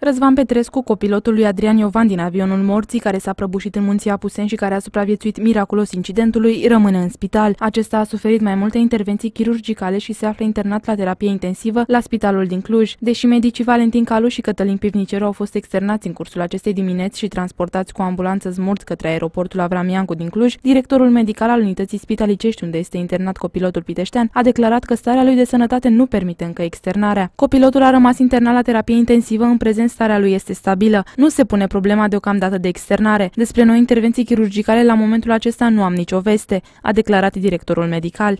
Răzvan Petrescu, copilotul lui Adrian Iovan din avionul morții, care s-a prăbușit în munții Apuseni și care a supraviețuit miraculos incidentului, rămâne în spital. Acesta a suferit mai multe intervenții chirurgicale și se află internat la terapie intensivă la spitalul din Cluj. Deși medicii Valentin Calu și Cătălin Pivniceru au fost externați în cursul acestei dimineți și transportați cu ambulanță smurt către aeroportul Avramiancu din Cluj, directorul medical al unității spitalicești unde este internat copilotul piteștean a declarat că starea lui de sănătate nu permite încă externarea. Copilotul a rămas internat la terapie intensivă în prezența starea lui este stabilă. Nu se pune problema deocamdată de externare. Despre noi intervenții chirurgicale la momentul acesta nu am nicio veste, a declarat directorul medical.